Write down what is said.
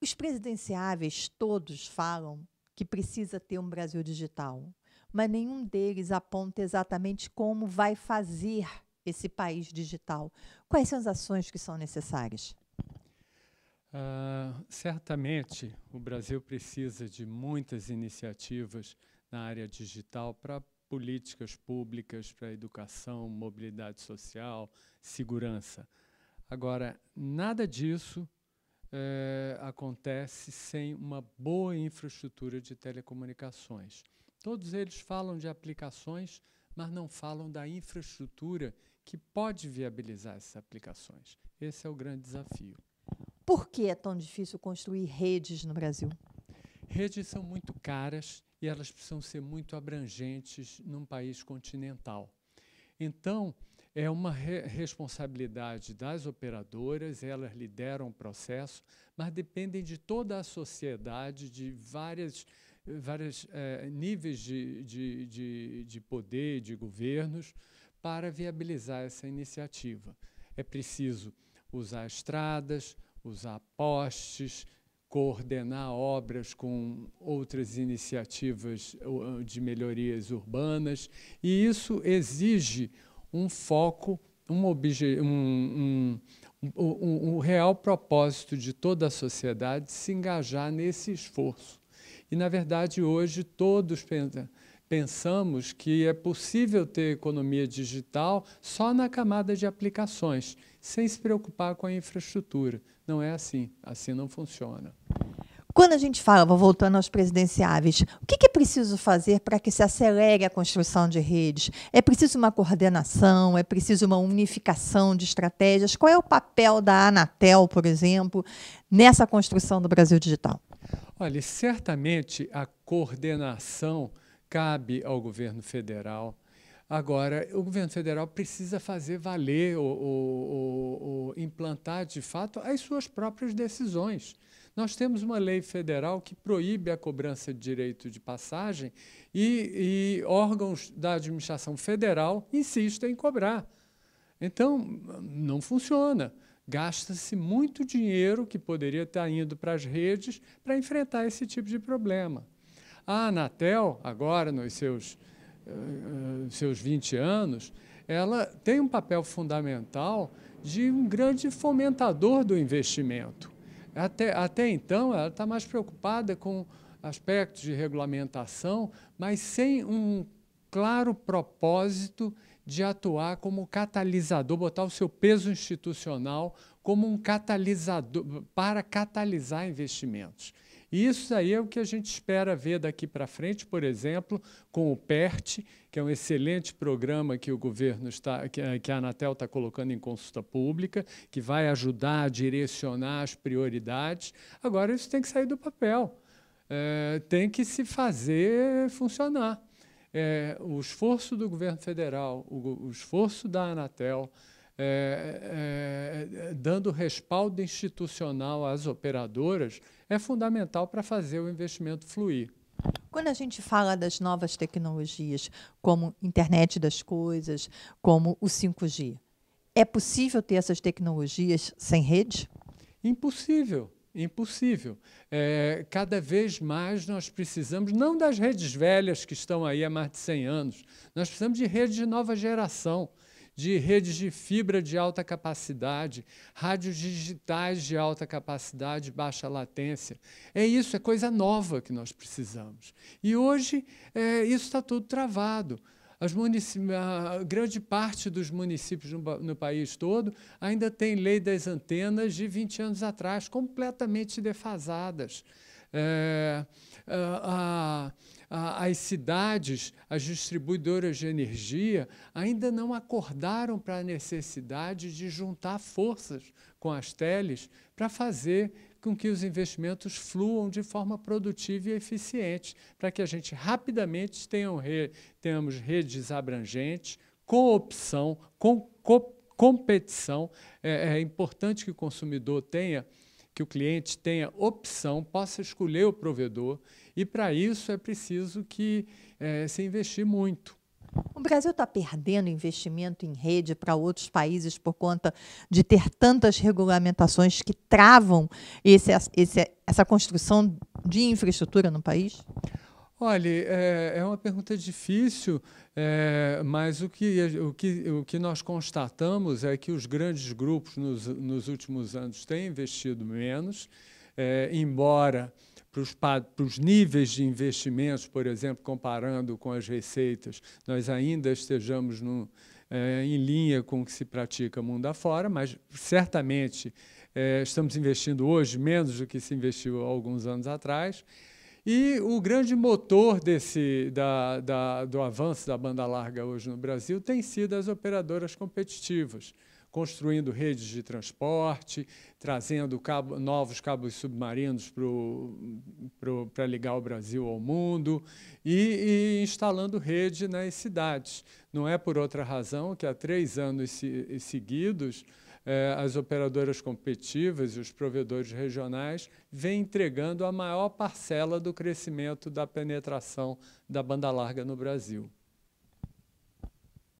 Os presidenciáveis todos falam que precisa ter um Brasil digital, mas nenhum deles aponta exatamente como vai fazer esse país digital. Quais são as ações que são necessárias? Uh, certamente, o Brasil precisa de muitas iniciativas na área digital para políticas públicas, para educação, mobilidade social, segurança. Agora, nada disso é, acontece sem uma boa infraestrutura de telecomunicações. Todos eles falam de aplicações, mas não falam da infraestrutura que pode viabilizar essas aplicações. Esse é o grande desafio. Por que é tão difícil construir redes no Brasil? Redes são muito caras e elas precisam ser muito abrangentes num país continental. Então, é uma re responsabilidade das operadoras, elas lideram o processo, mas dependem de toda a sociedade, de várias, vários é, eh, níveis de, de, de, de poder, de governos, para viabilizar essa iniciativa. É preciso usar estradas, usar postes, coordenar obras com outras iniciativas ah, de melhorias urbanas, e isso exige um foco, um, um, um, real propósito de toda a sociedade se engajar nesse esforço. E, na verdade, hoje todos pensamos que é possível ter economia digital só na camada de aplicações, sem se preocupar com a infraestrutura. Não é assim, assim não funciona. Quando a gente fala, voltando aos presidenciáveis, o que é preciso fazer para que se acelere a construção de redes? É preciso uma coordenação? É preciso uma unificação de estratégias? Qual é o papel da Anatel, por exemplo, nessa construção do Brasil digital? Olha, certamente a coordenação cabe ao governo federal. Agora, o governo federal precisa fazer valer ou, ou, implantar, de fato, as suas próprias decisões. Nós temos uma lei federal que proíbe a cobrança de direito de passagem e, e órgãos da administração federal insistem em cobrar. Então, não funciona. Gasta-se muito dinheiro que poderia estar indo para as redes para enfrentar esse tipo de problema. A Anatel, agora nos seus, uh, seus 20 anos, ela tem um papel fundamental de um grande fomentador do investimento. Até, até então, ela está mais preocupada com aspectos de regulamentação, mas sem um claro propósito de atuar como catalisador, botar o seu peso institucional como um catalisador para catalisar investimentos. E isso aí é o que a gente espera ver daqui para frente, por exemplo, com o PERT, que é um excelente programa que o governo está, que eh, a Anatel está colocando em consulta pública, que vai ajudar a direcionar as prioridades. Agora isso tem que sair do papel, é, tem que se fazer funcionar. É, o esforço do governo federal, o, o esforço da Anatel, é, é, é, dando respaldo institucional às operadoras, é fundamental para fazer o investimento fluir. Quando a gente fala das novas tecnologias, como internet das coisas, como o 5G, é possível ter essas tecnologias sem rede? Impossível, impossível. É, cada vez mais nós precisamos, não das redes velhas que estão aí há mais de 100 anos, nós precisamos de redes de nova geração de redes de fibra de alta capacidade, rádios digitais de alta capacidade, baixa latência. É isso, é coisa nova que nós precisamos. E hoje é, isso está tudo travado. a grande parte dos municípios no, no país todo ainda tem lei das antenas de 20 anos atrás, completamente defasadas é, a, a, as cidades, as distribuidoras de energia, ainda não acordaram para a necessidade de juntar forças com as teles para fazer com que os investimentos fluam de forma produtiva e eficiente, para que a gente rapidamente tenha re, tenhamos redes abrangentes, com opção, com co competição. É, é importante que o consumidor tenha que o cliente tenha opção, possa escolher o provedor, e para isso é preciso que é, se investir muito. O Brasil está perdendo investimento em rede para outros países por conta de ter tantas regulamentações que travam esse, esse, essa construção de infraestrutura no país? Olha, é, é uma pergunta difícil, é, mas o que, o, que, o que nós constatamos é que os grandes grupos nos, nos últimos anos têm investido menos, é, embora para os níveis de investimentos, por exemplo, comparando com as receitas, nós ainda estejamos no, é, em linha com o que se pratica mundo afora, mas certamente é, estamos investindo hoje menos do que se investiu alguns anos atrás. E o grande motor desse, da, da, do avanço da banda larga hoje no Brasil tem sido as operadoras competitivas, construindo redes de transporte, trazendo cabo, novos cabos submarinos para ligar o Brasil ao mundo e, e, instalando rede nas cidades. Não é por outra razão que há três anos seguidos é, as operadoras competitivas e os provedores regionais vêm entregando a maior parcela do crescimento da penetração da banda larga no Brasil.